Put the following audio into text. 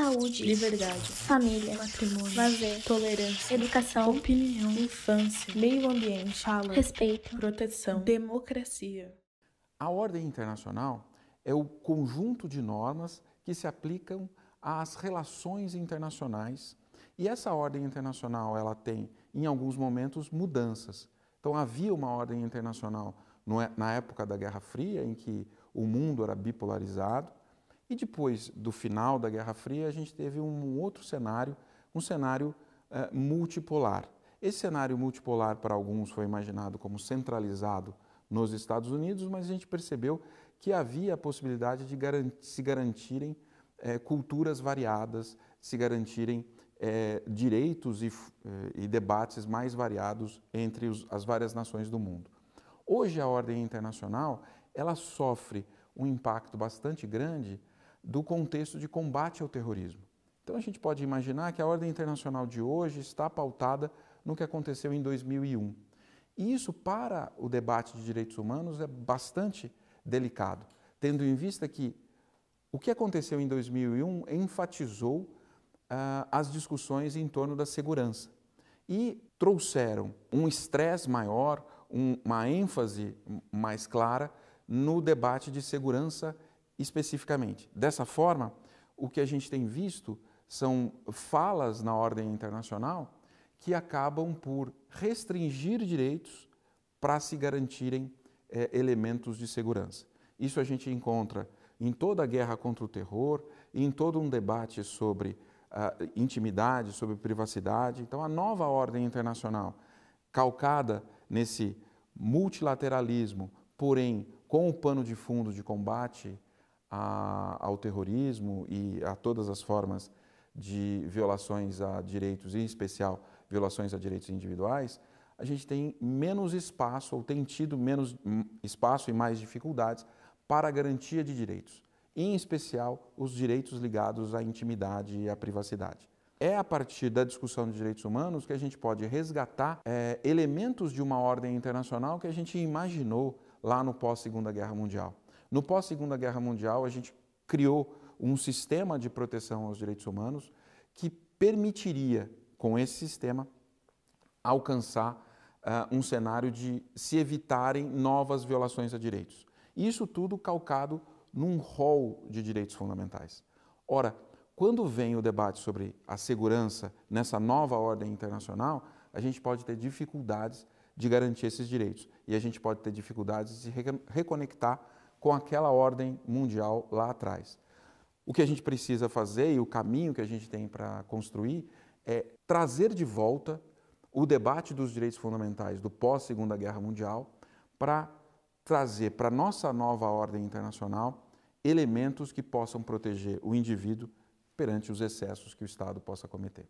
saúde, liberdade, família, matrimônio, lazer, tolerância, educação, opinião, infância, meio ambiente, fala, respeito, proteção, democracia. A ordem internacional é o conjunto de normas que se aplicam às relações internacionais. E essa ordem internacional, ela tem em alguns momentos mudanças. Então havia uma ordem internacional é, na época da Guerra Fria em que o mundo era bipolarizado e depois do final da Guerra Fria, a gente teve um outro cenário, um cenário uh, multipolar. Esse cenário multipolar, para alguns, foi imaginado como centralizado nos Estados Unidos, mas a gente percebeu que havia a possibilidade de se garantirem eh, culturas variadas, se garantirem eh, direitos e, e, debates mais variados entre os, as várias nações do mundo. Hoje a ordem internacional ela sofre um impacto bastante grande do contexto de combate ao terrorismo. Então a gente pode imaginar que a ordem internacional de hoje está pautada no que aconteceu em 2001. E isso, para o debate de direitos humanos, é bastante delicado, tendo em vista que o que aconteceu em 2001 enfatizou ah, as discussões em torno da segurança e trouxeram um estresse maior, um, uma ênfase mais clara no debate de segurança especificamente. Dessa forma, o que a gente tem visto são falas na ordem internacional que acabam por restringir direitos para se garantirem é, elementos de segurança. Isso a gente encontra em toda a guerra contra o terror, em todo um debate sobre uh, intimidade, sobre privacidade. Então, a nova ordem internacional, calcada nesse multilateralismo, porém com o pano de fundo de combate a, ao terrorismo e a todas as formas de violações a direitos, em especial violações a direitos individuais, a gente tem menos espaço, ou tem tido menos hum, espaço e mais dificuldades para a garantia de direitos, em especial os direitos ligados à intimidade e à privacidade. É a partir da discussão de direitos humanos que a gente pode resgatar é, elementos de uma ordem internacional que a gente imaginou lá no pós-Segunda Guerra Mundial. No pós-Segunda Guerra Mundial, a gente criou um sistema de proteção aos direitos humanos que permitiria, com esse sistema, alcançar uh, um cenário de se evitarem novas violações a direitos. Isso tudo calcado num rol de direitos fundamentais. Ora, quando vem o debate sobre a segurança nessa nova ordem internacional, a gente pode ter dificuldades de garantir esses direitos e a gente pode ter dificuldades de se reconectar com aquela ordem mundial lá atrás. O que a gente precisa fazer e o caminho que a gente tem para construir é trazer de volta o debate dos direitos fundamentais do pós-Segunda Guerra Mundial para trazer para a nossa nova ordem internacional elementos que possam proteger o indivíduo perante os excessos que o Estado possa cometer.